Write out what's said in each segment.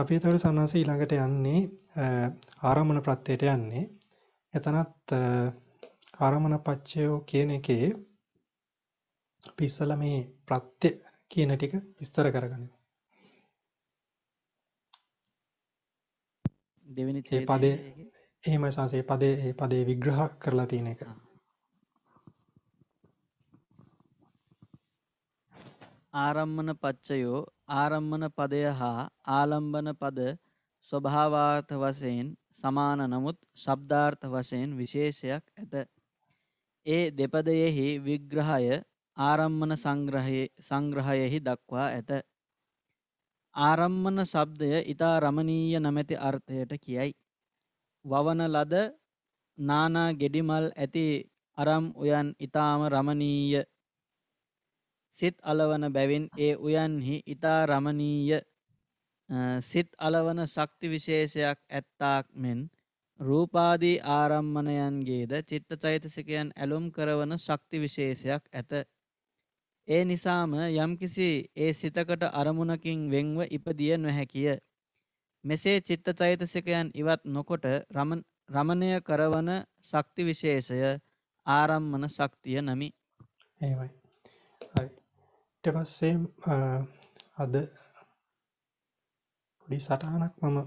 අපි එතකොට සන්නාස ඊළඟට යන්නේ ආරම්මන ප්‍රත්‍යයට යන්නේ. එතනත් ආරම්මන පච්චයෝ කියන එකේ අපි ඉස්සලා මේ ප්‍රත්‍ය කියන ටික විස්තර කරගන්න. දෙවෙනි පදේ එහෙමයි සංසේ පදේ පදේ විග්‍රහ කරලා තියෙන එක. ආරම්මන පච්චයෝ ආරම්මන පදය හා ආලම්බන පද ස්වභාවාර්ථ වශයෙන් සමාන නමුත් ශබ්දාර්ථ වශයෙන් විශේෂයක් ඇත. ඒ දෙපදයෙහි විග්‍රහය ආරම්මන සංග්‍රහයෙහි දක්වා ඇත. ආරම්මන ශබ්දය ඉතා රමණීය නැමැති අර්ථයට කියයි. වවන ලද නානා ගෙඩිමල් ඇති අරම් උයන් ඉතාම රමණීය සිත් අලවන බැවින් ඒ උයන්හි ඊතා රමණීය සිත් අලවන ශක්ති විශේෂයක් ඇත්තාක් මෙන් රූපාදී ආරම්මණයන්ගේද චිත්ත චෛතසිකයන් ඇලුම් කරවන ශක්ති විශේෂයක් ඇත. ඒ නිසාම යම්කිසි ඒ සිතකට අරමුණකින් වෙන්ව ඉපදිය නොහැකිය. මෙසේ චිත්ත චෛතසිකයන් ඉවත් නොකොට රමණය කරවන ශක්ති විශේෂය ආරම්මන ශක්තිය නමි. එහෙමයි. ඊට පස්සේ අද පොඩි සටහනක් මම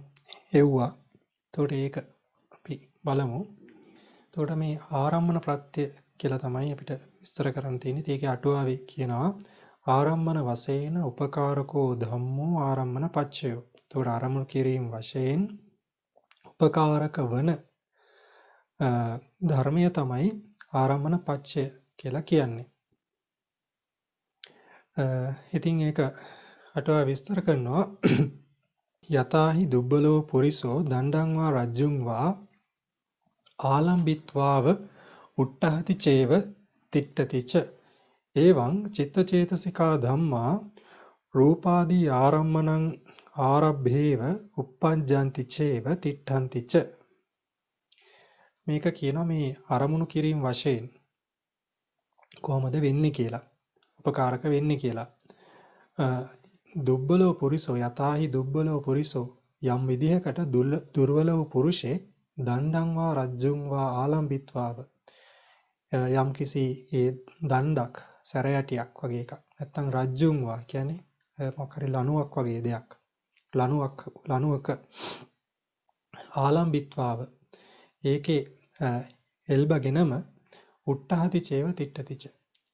එව්වා තොට ඒක අපි බලමු තොට මේ ආරම්මන ප්‍රත්්‍යය කියල තමයි අපිට විස්තර කරන්තියනි ඒක අටුවාව කියනවා ආරම්මන වසයන උපකාරකෝ දම්මෝ ආරම්මන පච්චයෝ තොට අරමුණ කිරීම් වශයෙන් උපකාරක වන ධර්මය තමයි ආරම්මන පච්චය කියලා කියන්නේ ඉතින් ඒක අටවා විස්තර කරනවා යතාහි දුබ්බලෝ පුරිසෝ දණ්ඩංවා රජ්ජුංවා ආලම්බිත්වාව උට්ටහති චේව තිට්ටතිච එවං චිත්තචේතසිකා ධම්මා රූපාදී ආරම්මණං ආරබ්භේව uppajjanti චේව තිට්ඨන්ති ච මේක කියන මේ අරමුණු කිරීම වශයෙන් කොහොමද වෙන්නේ කියලා උපකාරක වෙන්න කියලා. දුබ්බලෝ පුරිසෝ යතාහි දුබ්බලෝ පුරිසෝ යම් විදිහකට දුර්වල වූ පුරුෂේ දණ්ඩංවා රජ්ජුම්වා ආලම්භිත්වාව යම් කිසි ඒ දණ්ඩක් සැරයටයක් වගේ එකක් නැත්තං රජ්ජුම්වා කියන්නේ මොකරි ලනුවක් වගේ දෙයක් ලනුවක් ලනුවක ආලම්භිත්වාව ඒකේ එල්බගෙනම උට්ටහතිචේව තිට්ටතිච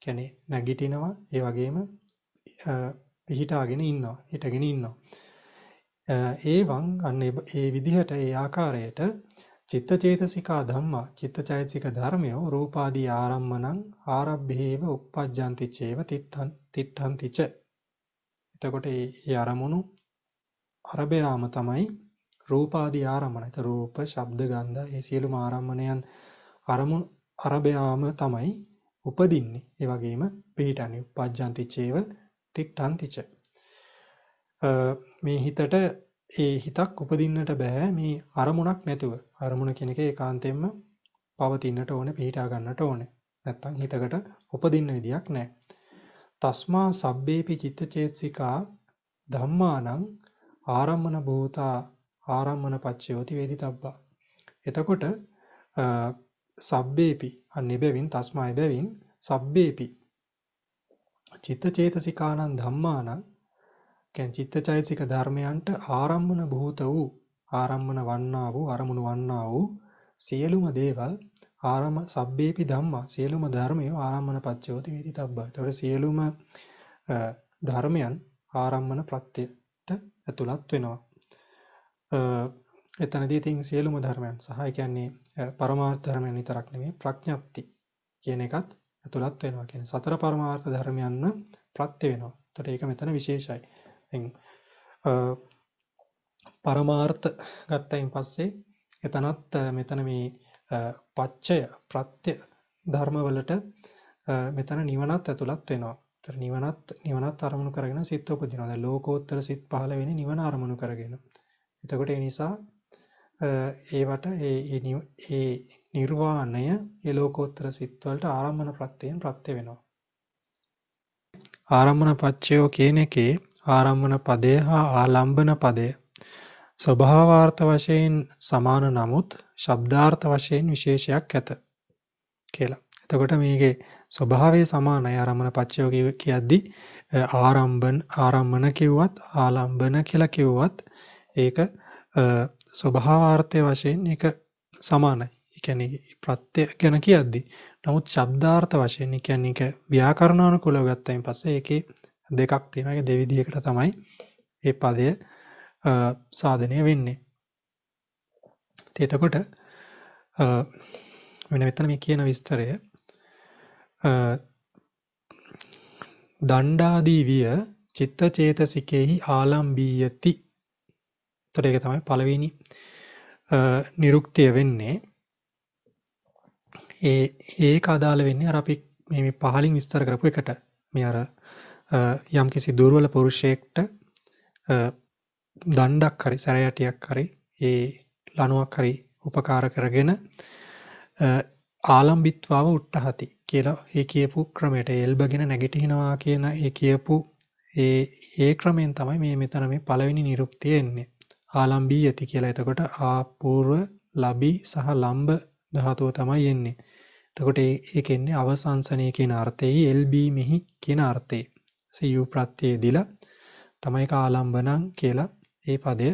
කැනෙ නැගිටිනවා ඒ වගේම පිහිටාගෙන ඉන්නවා හිටගෙන ඉන්නවා ඒවන් අන්න ඒ විදිහට ඒ ආකාරයට චිත්ත චේතසිකා ධම්මා චිත්ත චෛතසික ධර්මයෝ රූපාදී ආරම්මනං ආරබ්භේව uppajjanti චේව තිට්ඨං තිට්ඨන්ති ච එතකොට ඒ අරමුණු අරබයාම තමයි රූපාදී ආරම්මන. ඒත රූප, ශබ්ද, ගන්ධ, ඒ සියලුම ආරම්මණයන් අරමුණු අරබයාම තමයි උපදින්නේ. ඒ වගේම පිහිටානි උපජ්ජන්ති චේව තිට්ඨන්තිච. මේ හිතට ඒ හිතක් උපදින්නට බෑ මේ අරමුණක් නැතුව. අරමුණ කියන එක ඒකාන්තයෙන්ම පවතින්නට ඕනේ, පිහිටා ගන්නට ඕනේ. නැත්තම් හිතකට උපදින්න විදියක් නැහැ. තස්මා සබ්බේපි චිත්තචේතසිකා ධම්මානං ආරම්මන භූතා ආරම්මන පච්චයෝති වේදිතබ්බා. එතකොට සබ්බේපි අන්න එබැවින් තස්මාය බැවින් සබ්බේපි චිත්ත චේතසිකානං ධම්මානං කැන් චිත්තචෛතසික ධර්මයන්ට ආරම්මන භූත වූ ආරම්මන වන්නා වූ අරමුණු වන්නා වූ සියලුම දේවල් ආරම සබ්බේපි ධම්මා සියලුම ධර්මය ආරම්මන පච්චයෝති වේති තබ්බා. ඒතකොට සියලුම ධර්මයන් ආරම්මන ප්‍රත්‍යයට ඇතුළත් වෙනවා. එතනදී තින් සියලුම ධර්මයන් සහ කියන්නේ පරමාර්ථ ධර්මයන් විතරක් නෙමෙයි ප්‍රඥප්ති කියන එකත් ඇතුළත් වෙනවා කියන්නේ සතර පරමාර්ථ ධර්මයන්ම ප්‍රත්‍ය වෙනවා. එතකොට ඒක මෙතන විශේෂයි. දැන් පරමාර්ථ ගත්තයින් පස්සේ එතනත් මෙතන මේ පච්චය ප්‍රත්‍ය ධර්මවලට මෙතන නිවනත් ඇතුළත් වෙනවා. ඒතර නිවනත් නිවනත් අරමුණු කරගෙන සිත උපදිනවා. දැන් ලෝකෝත්තර සිත් පහළ වෙන්නේ නිවන අරමුණු කරගෙන. එතකොට ඒ නිසා ඒවට ඒ නිර්වාණය ඒ ලෝකෝත්තර සිත්වලට ආරම්මන ප්‍රත්‍යයෙන් ප්‍රත්‍ය වෙනවා. ආරම්මන පච්චයෝ කියන එකේ ආරම්මන පදය හා ආලම්බන පදය ස්වභාවාර්ථ වශයෙන් සමාන නමුත් ශබ්දාර්ථ වශයෙන් විශේෂයක් ඇත කියලා. එතකොට මේකේ ස්වභාවය සමානයි ආරම්මන පච්චයෝ කියද්දි ආරම්භන ආරම්මන කිව්වත් ආලම්බන කියලා කිව්වත් ඒක ස්වභාවාර්ථය වශයෙන් ඒක සමානයි. ඒ කියන්නේ ප්‍රත්‍ය ගැන කියද්දී. නමුත් ශබ්දාර්ථ වශයෙන් ඒ කියන්නේ ඒක ව්‍යාකරණානුකූලව ගත්තයින් පස්සේ ඒකේ දෙකක් තියෙනවා. ඒක දෙවිධයකට තමයි මේ පදය සාධනය වෙන්නේ. එතකොට මෙන්න මෙතන මේ කියන විස්තරය දණ්ඩාදී විය චිත්ත චේතසිකෙහි ආලම්බීයති තොර එක තමයි පලවෙනි නිරුක්තිය වෙන්නේ ඒ ඒ අදාල වෙන්නේ අපි මේ පහලින් විස්තර කරපු එකට මේ අර යම් කිසි දුර්වල පුරුෂයෙක්ට දණ්ඩක් හරි සැරයටයක් හරි ඒ ලනුවක් හරි උපකාර කරගෙන ආලම්බිත්වාව උට්ටහති කියලා ඒ කියපු ක්‍රමයට එල්බගෙන නැගිටිනවා කියන ඒ කියපු ඒ ඒ ක්‍රමයෙන් තමයි මේ මෙතන මේ පළවෙනි නිරුක්තිය එන්නේ ආලම්බී ඇති කියලා. එතකොට ආපූර්ව ලබී සහ ලම්භ ධාතුව තමයි එන්නේ. එතකොට ඒක එන්නේ අවසංසනය කියන අර්ථයේ LB මෙහි කියන අර්ථයේ. CU ප්‍රත්‍යය දීලා තමයි කාලම්බනම් කියලා ඒ පදය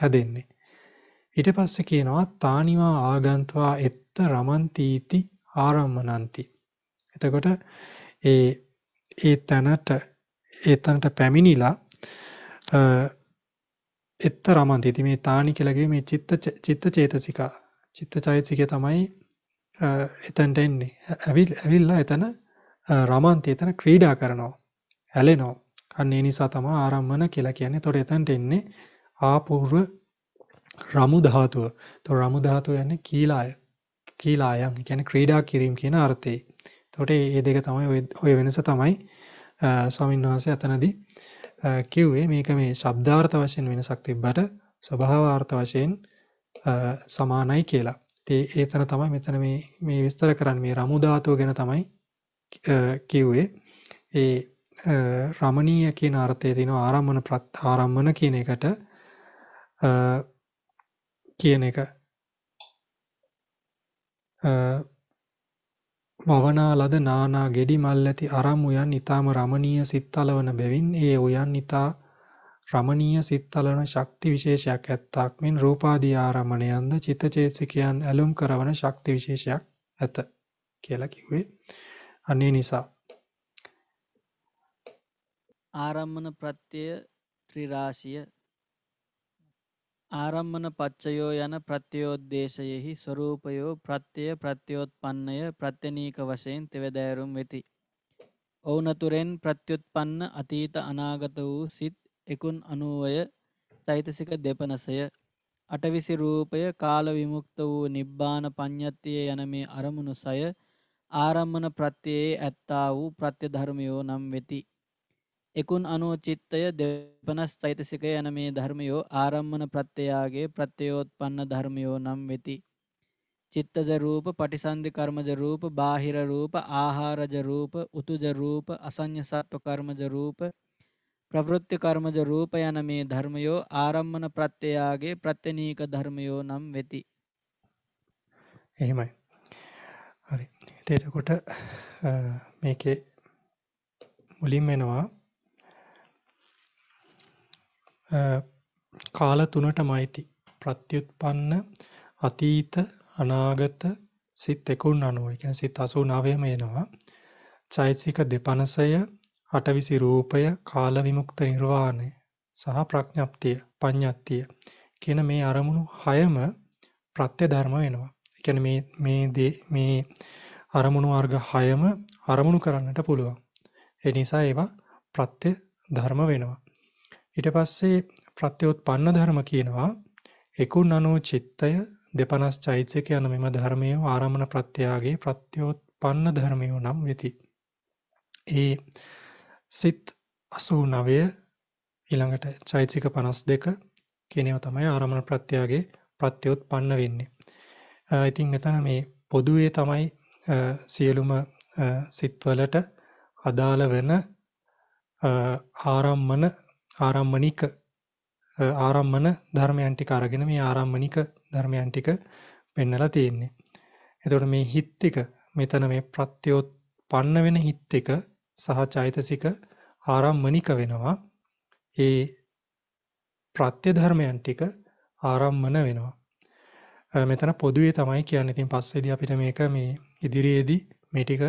හැදෙන්නේ. ඊට පස්සේ කියනවා තානිවා ආගන්තවා එත්ත රමන්තීති ආරම්මනන්ති. එතකොට ඒ ඒ තැනට ඒ තැනට පැමිණිලා එත්ත රමන්ති ති මේ තානි කෙලගේ මේ චිත්ත චිත්ත චේතසිකා චිත්ත චෛතසිකය තමයි එතැන්ට එන්නේ ඇවිල් ඇවිල්ලා එතන රමන්ති එතන ක්‍රීඩා කරනවා හැලෙනෝ අන්නේ නිසා තම ආරම්මන කියලා කියන්නේ තොට එතැන්ට එන්නේ ආපූර්ව රමු ධාතුව තො රමු ධාතුව යන්නේ කීලාය කීලායන් ගැන ක්‍රීඩා කිරීම් කියන අර්ථය තොට ඒ දෙක තමයි ඔය වෙනස තමයි ස්වාමින් වහන්සේ අතනදී කිව්වේ මේක මේ ශබ්දාර්ථ වශයෙන් වෙනසක් තිබ්බට ස්වභාවාර්ථ වශයෙන් සමානයි කියලා. ඉතින් ඒ තන තමයි මෙතන මේ මේ විස්තර කරන්නේ මේ රමු ධාතුව ගැන තමයි කිව්වේ. ඒ රමණීය කියන අර්ථයේ තියෙන ආරම්මන ප්‍රත් ආරම්මන කියන එකට කියන එක මවනා ලද නානා ගෙඩි මල් ඇති අරම් උයන් ඊ타ම රමණීය සිත් අලවන බැවින් ඒ උයන් ඊතා රමණීය සිත් අලවන ශක්ති විශේෂයක් ඇත්තාක් මෙන් රූපාදී ආරමණයන්ද චිත්තචේතසිකයන් ඇලුම් කරවන ශක්ති විශේෂයක් ඇත කියලා කිව්වේ අනේ නිසා ආරම්මන ප්‍රත්‍යය ත්‍රිරාශිය ආරම්මන පච්චයෝ යන ප්‍රත්‍යයෝද්දේශයෙහි ස්වරූපයෝ ප්‍රත්‍යය ප්‍රත්‍යයෝත්පන්නය ප්‍රත්‍යනීක වශයෙන් තෙවදෑරුම් වෙති. ඔවුනතුරෙන් ප්‍රත්‍යුත්පන්න අතීත අනාගත වූ සිත් එකුන් අනුවය චෛතසික දෙපනසය. අටවිසි රූපය කාල විමුක්ත වූ නිබ්බාන පඤ්ඥත්තිය යන මේ අරමුණු සය ආරම්මන ප්‍රත්‍යයේ ඇත්තා වූ ප්‍රත්‍යධර්මයෝ නම් වෙති. එකුන් අනුවචිත්තය දෙපනස් චෛතසික යන මේ ධර්මයෝ ආරම්මන ප්‍රත්්‍යයාගේ ප්‍රත්‍යයෝත්පන්න ධර්මයෝ නම් වෙති. චිත්තජ රූප පටිසන්ධි කර්මජ රූප බාහිර රූප ආහාරජ රූප උතුජ රූප අසඤ්ඤ සත්ව කර්මජ රූප ප්‍රවෘත්ති කර්මජ රූප යන මේ ධර්මයෝ ආරම්මන ප්‍රත්‍යයාගේ ප්‍රත්‍යනීක ධර්මයෝ නම් වෙති. එහෙමයි. හරි. එතකොට මේකේ මුලින්ම එනවා කාල තුනටම අයිති. ප්‍රත්‍යুৎපන්න අතීත අනාගත සිත් 190. ඒ කියන්නේ සිත් 89ම එනවා. චෛතසික 250 අටවිසි රූපය කාල විමුක්ත නිර්වාණය සහ ප්‍රඥප්තිය පඤ්ඤත්තිය කියන මේ අරමුණු හයම ප්‍රත්‍ය ධර්ම වෙනවා. ඒ කියන්නේ මේ මේ දේ මේ අරමුණු වර්ග හයම අරමුණු කරන්නට පුළුවන්. ඒ නිසා ඒවා ප්‍රත්‍ය ධර්ම වෙනවා. ඊට පස්සේ ප්‍රත්‍යুৎපන්න ධර්ම කියනවා එකුන් අනෝ චිත්තය දෙපනස් චෛතසික යන මෙම ධර්මයේ ආරම්මන ප්‍රත්‍යාගේ ප්‍රත්‍යুৎපන්න ධර්මයෝ නම් වෙති. ඒ සිත් 89 ඊළඟට චෛතසික 52 කියන ඒවා තමයි ආරම්මන ප්‍රත්‍යාගේ ප්‍රත්‍යুৎපන්න වෙන්නේ. ඉතින් මෙතන මේ පොදුවේ තමයි සියලුම සිත්වලට අදාළ වෙන ආරම්මන ආරම්මනික ආරම්මන ධර්මයන් ටික අරගෙන මේ ආරම්මනික ධර්මයන් ටික පෙන්නලා තියෙන්නේ. එතකොට මේ හිත් එක මෙතන මේ ප්‍රත්‍යෝත්පන්න වෙන හිත් එක සහ චෛතසික ආරම්මනික වෙනවා. ඒ ප්‍රත්‍ය ධර්මයන් ටික ආරම්මන වෙනවා. මෙතන පොදුවේ තමයි කියන්නේ. ඉතින් පස්සේදී අපිට මේක මේ ඉදිරියේදී මේ ටික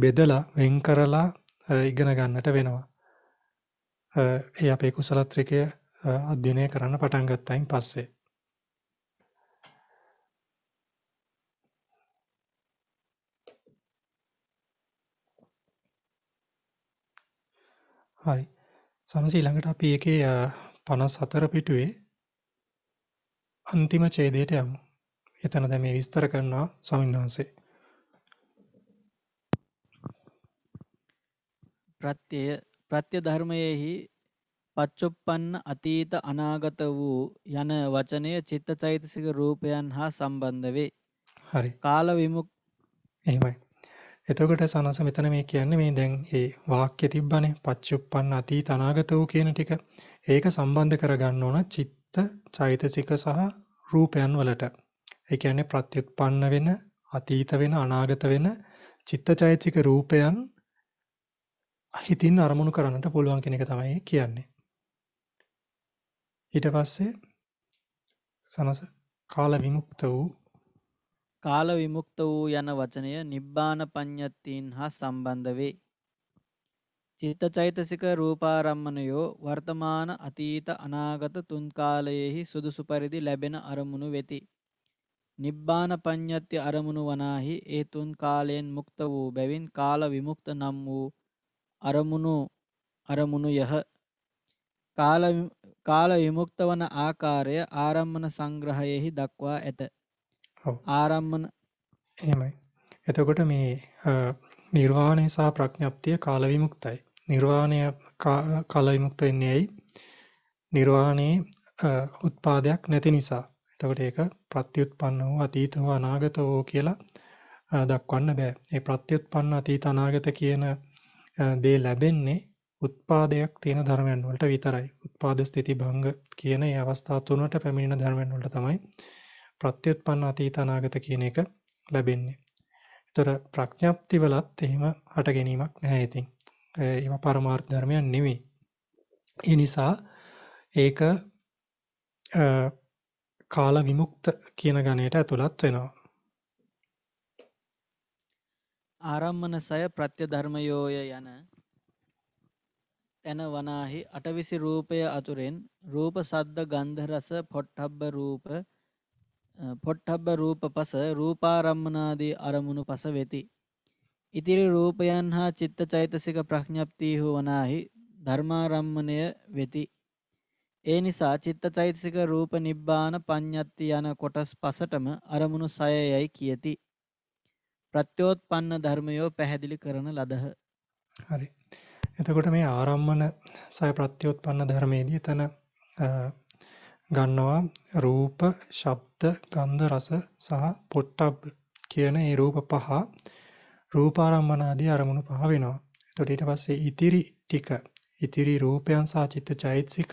බෙදලා වෙන් කරලා ඉගෙන ගන්නට වෙනවා. ඒ අපේ කුසල ත්‍රිකය අධ්‍යයනය කරන්න පටන් ගත්තයින් පස්සේ හරි සමසී ළඟට අපි එකේ පනස් හතර පිටුවේ අන්තිම චේදයට යමු. එතන දැ මේ විස්තර කරනවා ස්වමින් වහන්සේ. ප්‍රත්්‍යය ප්‍රත්‍ය ධර්මයේහි පච්චුප්පන්න අතීත අනාගත වූ යන වචනය චිත්තචෛතසික රූපයන් හා සම්බන්ධ වේ. හරි. කාල විමුක් එහෙමයි. එතකොට සනස මෙතන මේ කියන්නේ මේ දැන් ඒ වාක්‍ය තිබ්බනේ පච්චුප්පන්න අතීත අනාගත වූ කියන ටික. ඒක සම්බන්ධ කරගන්න ඕන චිත්ත චෛතසික සහ රූපයන් වලට. ඒ කියන්නේ ප්‍රත්‍යুৎপন্ন වෙන අතීත වෙන අනාගත වෙන චිත්තචෛතසික රූපයන් හිතින් අරමුණු කරන්නට පුළුවන් කෙනෙක් තමයි කියන්නේ. ඊට පස්සේ සනස කාල විමුක්ත වූ කාල විමුක්ත වූ යන වචනය නිබ්බාන පඤ්ඤත්තීන් හා සම්බන්ධ වේ. චිත්තචෛතසික රූපාරම්මණයෝ වර්තමාන අතීත අනාගත තුන් කාලයේහි සුදුසු පරිදි ලැබෙන අරමුණු වෙති. නිබ්බාන පඤ්ඤත්ති අරමුණු වනාහි ඒ තුන් කාලයෙන් මුක්ත වූ බැවින් කාල විමුක්ත නම් වූ අරමුණු අරමුණු යහ කාල කාල විමුක්ත වන ආකාරය ආරම්මන සංග්‍රහයෙහි දක්වා ඇත. ආරම්මන එහෙමයි. එතකොට මේ නිර්වාණය සහ ප්‍රඥප්තිය කාල විමුක්තයි. නිර්වාණය කාල විමුක්ත වෙන්නේ ඇයි? නිර්වාණයේ උත්පාදයක් නැති නිසා. එතකොට ඒක ප්‍රත්‍යুৎපන්න වූ අතීත වූ අනාගත වූ කියලා දක්වන්න බෑ. ඒ ප්‍රත්‍යুৎපන්න අතීත අනාගත කියන දේ ලැබෙන්නේ උත්පාදයක් තියෙන ධර්මයන් වලට විතරයි. උත්පාද ස්ථಿತಿ භංග කියන ඒ අවස්ථා තුනට පැමිණෙන ධර්මයන් වලට තමයි ප්‍රත්‍යুৎপন্ন අතීත අනාගත කියන එක ලැබෙන්නේ. ඒතර ප්‍රඥප්ති වලත් එහෙම හට ගැනීමක් නැහැ ඉතින්. ඒවා පරමාර්ථ ධර්මයන් නෙවෙයි. ඒ නිසා ඒක කාල විමුක්ත කියන ගණයට ඇතුළත් වෙනවා. ආරම්මන සය ප්‍රත්‍ය ධර්මයෝය යන තැන වනාහි අටවිසි රූපය අතුරෙන් රූප සද්ද ගන්ධ රස පොට්ටබ්බ රූප පොට්ටබ්බ රූප පස රූපාරම්මනාදී අරමුණු පස වෙති. ඉතිරි රූපයන් හා චිත්ත චෛතසික ප්‍රඥප්තිය වනාහි ධර්මාරම්මණය වෙති. ඒ නිසා චිත්ත චෛතසික රූප නිබ්බාන පඤ්ඤත්ති යන කොටස් පසටම අරමුණු සයයයි කියති. ප්‍රත්‍යෝත්පන්න ධර්මයෝ පැහැදිලි කරන ලදහ. හරි. එතකොට මේ ආරම්මන සය ප්‍රත්‍යෝත්පන්න ධර්මයේදී එතන ගන්නවා රූප, ශබ්ද, ගන්ධ, රස සහ පොට්ටබ්බ කියන ඒ රූප පහ රූපාරම්මනාදී අරමුණු පහ වෙනවා. එතකොට ඊට පස්සේ ඉතිරි ටික ඉතිරි රූපයන් සහ චිත්ත චෛතසික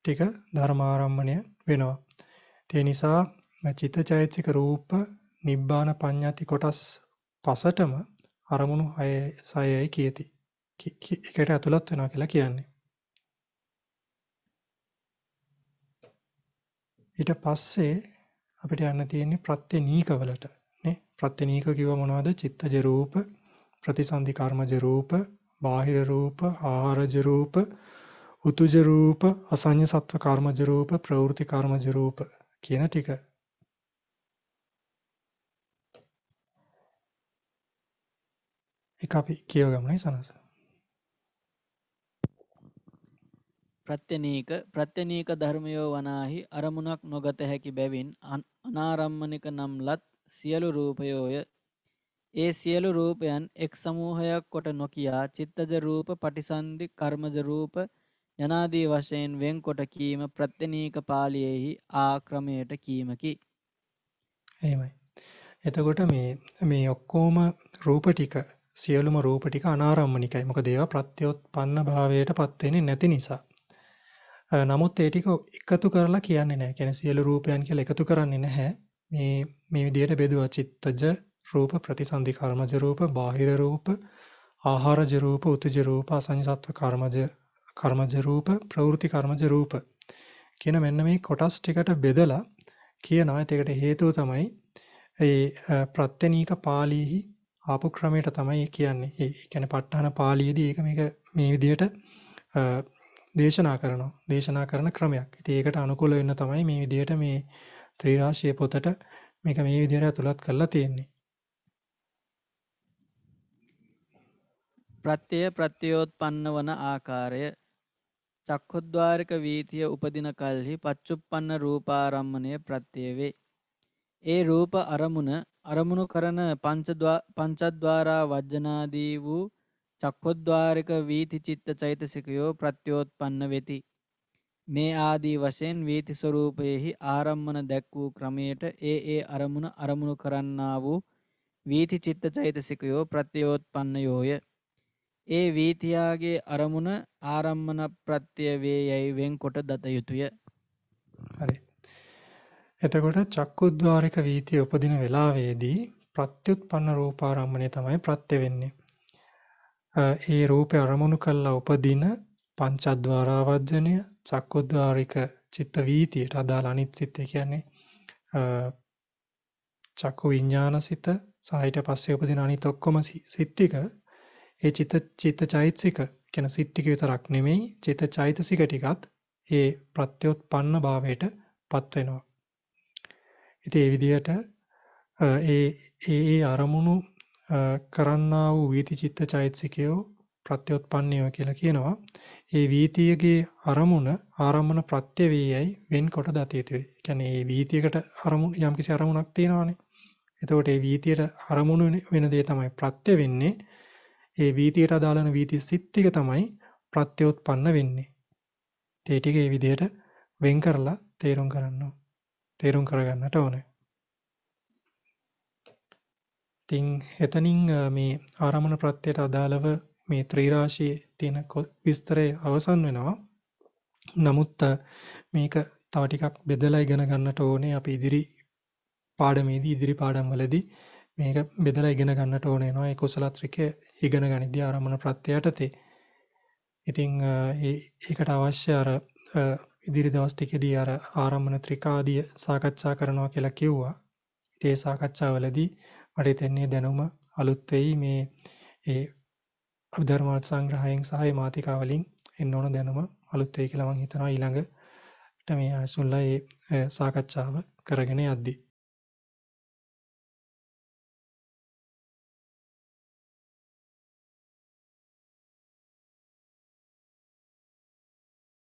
ටික ධර්මාරම්මණය වෙනවා. ඒ නිසා චිත්ත චෛතසික රූප නිබ්බාන පඤ්ඤාති කොටස් පසටම අරමුණු 6 6යි කියති. එකට ඇතුළත් වෙනවා කියලා කියන්නේ. ඊට පස්සේ අපිට යන්න තියෙන්නේ ප්‍රත්‍යනීකවලට නේ ප්‍රත්‍යනීක කිව්ව මොනවද චිත්තජ රූප ප්‍රතිසන්දි කර්මජ රූප බාහිර රූප ආහාරජ රූප උතුජ රූප අසඤ්ඤ සත්ව කර්මජ රූප ප්‍රවෘත්ති කර්මජ රූප කියන ටික එක අපි කියව ගමනයි සනස ප්‍රත්‍යනීක ප්‍රත්‍යනීක ධර්මයෝ වනාහි අරමුණක් නොගත හැකි බැවින් අනාරම්මනික නම්ලත් සියලු රූපයෝය ඒ සියලු රූපයන් එක් සමූහයක් කොට නොකියා චිත්තජ රූප පටිසන්ධි කර්මජ රූප යනාදී වශයෙන් වෙන්කොට කීම ප්‍රත්‍යනීක පාලියෙහි ආක්‍රමයට කීමකි. එහෙමයි. එතකොට මේ මේ ඔක්කොම රූප ටික සියලුම රූප ටික අනාරම්මනිකයි. මොකද ඒවා ප්‍රත්‍යොත්පන්න භාවයට පත් වෙන්නේ නැති නිසා. නමුත් ඒ ටික එකතු කරලා කියන්නේ නැහැ. කියන්නේ සියලු රූපයන් කියලා එකතු කරන්නේ නැහැ. මේ මේ විදිහට බෙදුවා චිත්තජ රූප ප්‍රතිසන්දි කර්මජ රූප බාහිර රූප ආහාරජ රූප උතුජ රූප අසංසත්ව කර්මජ කර්මජ රූප ප්‍රවෘත්ති කර්මජ රූප කියන මෙන්න මේ කොටස් ටිකට බෙදලා කියනවා ඒකට හේතුව තමයි ඒ ප්‍රත්‍යනීක පාළීහි ආපු ක්‍රමයට තමයි කියන්නේ. ඒ කියන්නේ ප ဋ ාහන පාළියේදී ඒක මේක මේ විදිහට දේශනා කරනවා. දේශනා කරන ක්‍රමයක්. ඉතින් ඒකට අනුකූල වෙන්න තමයි මේ විදිහට මේ ත්‍රිරාශිය පොතට මේක මේ විදිහට අතුලත් කරලා තියෙන්නේ. ප්‍රත්‍ය ප්‍රත්‍යෝත්පන්න වන ආකාරය චක්ඛුද්්වාරික වීතිය උපදින කල්හි පච්චුප්පන්න රූපාරම්මණය ප්‍රත්‍ය වේ. ඒ රූප අරමුණ අරමුණු කරන පංචද්වාරා වජ්ජනාදී වූ චක්ඛොද්්වාරික වීති චිත්ත චෛතසිකයෝ ප්‍රත්‍යෝත්පන්න වෙති. මේ ආදී වශයෙන් වීති ස්වરૂපයේහි ආරම්මන දැක් වූ ක්‍රමයට ඒ ඒ අරමුණ අරමුණු කරන්නා වූ වීති චිත්ත චෛතසිකයෝ ප්‍රත්‍යෝත්පන්නයෝය. ඒ වීතියාගේ අරමුණ ආරම්මන ප්‍රත්‍ය වේ යයි වෙන්කොට දත යුතුය. හරි. එතකොට චක්කුද්්වාරික වීතිය උපදින වෙලාවේදී ප්‍රත්‍යুৎපන්න රූපාරම්මණය තමයි ප්‍රත්‍ය වෙන්නේ. ඒ රූපය අරමුණු කළා උපදින පංචද්වාරාවජ්ජනය චක්කුද්්වාරික චිත්ත වීතියට අදාළ අනිත් සිත් කියන්නේ චක්කු විඤ්ඤාණ සිත සහිත පස්සේ උපදින අනිත් ඔක්කොම සිත් ටික ඒ චිත චිත චෛතසික කියන සිත් ටික විතරක් නෙමෙයි චිත චෛතසික ටිකත් ඒ ප්‍රත්‍යොත්පන්න භාවයට පත් වෙනවා. ඉතින් ඒ විදිහට ඒ ඒ අරමුණු කරන්නා වූ වීති චිත්ත චෛතසිකයෝ ප්‍රත්‍යොත්පන්නයෝ කියලා කියනවා. ඒ වීතියගේ අරමුණ ආරම්මන ප්‍රත්‍ය වේයයි වෙන්කොට දත යුතුයි. කියන්නේ මේ වීතියකට අරමුණ යම්කිසි අරමුණක් තියෙනවානේ. එතකොට ඒ වීතියට අරමුණු වෙන දේ තමයි ප්‍රත්‍ය වෙන්නේ. ඒ වීතියට අදාළන වීති සිත් තමයි ප්‍රත්‍යොත්පන්න වෙන්නේ. ඒ ටික මේ විදිහට වෙන් කරලා තේරුම් ගන්න ඕනේ. තේරුම් කරගන්නට ඕනේ. ඉතින් එතනින් මේ ආරම්භන ප්‍රත්‍යයට අදාළව මේ ත්‍රිරාශියේ තියෙන විස්තරය අවසන් වෙනවා. නමුත් මේක තව ටිකක් බෙදලා ඉගෙන ගන්නට ඕනේ අපි ඉදිරි පාඩමේදී ඉදිරි පාඩම් වලදී මේක බෙදලා ඉගෙන ගන්නට ඕනේ නෝ ඒ කුසල ත්‍රිකය ඉගෙන ගනිද්දී ආරම්භන ප්‍රත්‍යයට තේ. ඉතින් ඒකට අවශ්‍ය අර ඉදිරි දවස් ටිකේදී අර ආරම්භන ත්‍රිකාදිය සාකච්ඡා කරනවා කියලා කිව්වා. ඉතින් ඒ සාකච්ඡාවලදී මට හිතෙන්නේ දැනුම අලුත් වෙයි මේ ඒ අභිධර්මාර්ථ සංග්‍රහයෙන් සහ ඒ මාතිකාවලින් එන්න ඕන දැනුම අලුත් වෙයි කියලා මම හිතනවා ඊළඟට මේ ආසුල්ලා ඒ සාකච්ඡාව කරගෙන යද්දී.